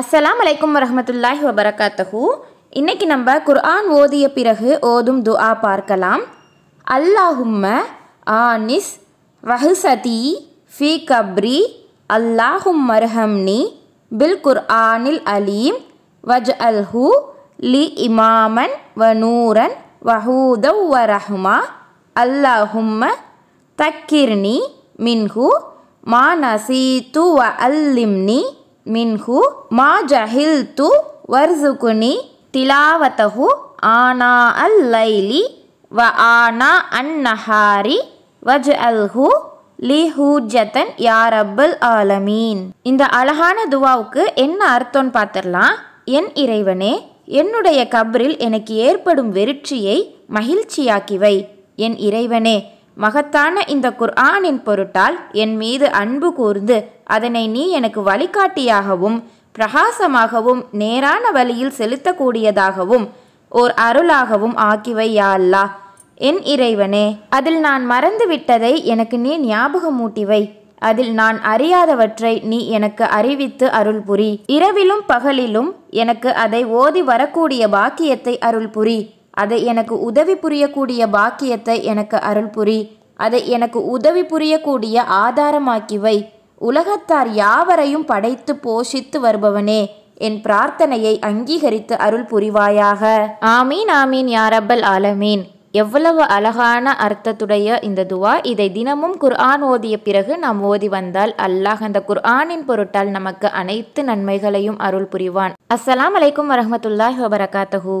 அஸ்லாம் வலைக்கம் வரமத்துல்லாஹி வபரகாத்தஹூ இன்னைக்கு நம்ம குர்ஆன் ஓதிய பிறகு ஓதும் துஆ பார்க்கலாம் அல்லாஹும்ம ஆனிஸ் வஹுசதி ஃபி கப்ரி அல்லாஹும் மர்ஹம்னி பில் குர்ஆனில் அலீம் வஜ் அல்ஹு லி இமாமன் வ நூரன் வஹூதவ் வ ரஹ்மா அல்லாஹும்ம தக்கிர்னி மின்ஹு மா நசீத்து வ அல்லிம்னி மின்ஹு மா ஜஹில் து வர்சுகுனி திலாவத்தஹு ஆனா அல் லைலி வ ஆனா அன் நஹாரி வஜ் அல்ஹு லிஹூஜத்தன் யார் அப்பல் ஆலமீன் இந்த அழகான துவாவுக்கு என்ன அர்த்தம்னு பார்த்துடலாம் என் இறைவனே என்னுடைய கபரில் எனக்கு ஏற்படும் வெறிச்சியை மகிழ்ச்சியாக்கிவை என் இறைவனே மகத்தான இந்த குர்ஆனின் பொருட்டால் என் மீது அன்பு கூர்ந்து அதனை நீ எனக்கு வழிகாட்டியாகவும் பிரகாசமாகவும் நேரான வழியில் செலுத்தக்கூடியதாகவும் ஓர் அருளாகவும் ஆக்கிவை அல்லா என் இறைவனே அதில் நான் மறந்துவிட்டதை எனக்கு நீ ஞாபகமூட்டிவை அதில் நான் அறியாதவற்றை நீ எனக்கு அறிவித்து அருள் புரி இரவிலும் பகலிலும் எனக்கு அதை ஓதி வரக்கூடிய பாக்கியத்தை அருள் புரி அதை எனக்கு உதவி புரியக்கூடிய பாக்கியத்தை எனக்கு அருள் புரி அதை எனக்கு உதவி புரியக்கூடிய ஆதாரமாக்கி வை உலகத்தார் யாவரையும் படைத்து போஷித்து வருபவனே என் பிரார்த்தனையை அங்கீகரித்து அருள் புரிவாயாக ஆமீன் ஆமீன் யாரப்பல் ஆலமீன் எவ்வளவு அழகான அர்த்தத்துடைய இந்த துவா இதை தினமும் குர்ஆன் ஓதிய பிறகு நாம் ஓதி வந்தால் அல்லாஹ் அந்த குர்ஆனின் பொருட்டால் நமக்கு அனைத்து நன்மைகளையும் அருள் புரிவான் அஸ்ஸலாம் அலைக்கும் வரமத்துல்லாஹ் வபரகாத்தஹூ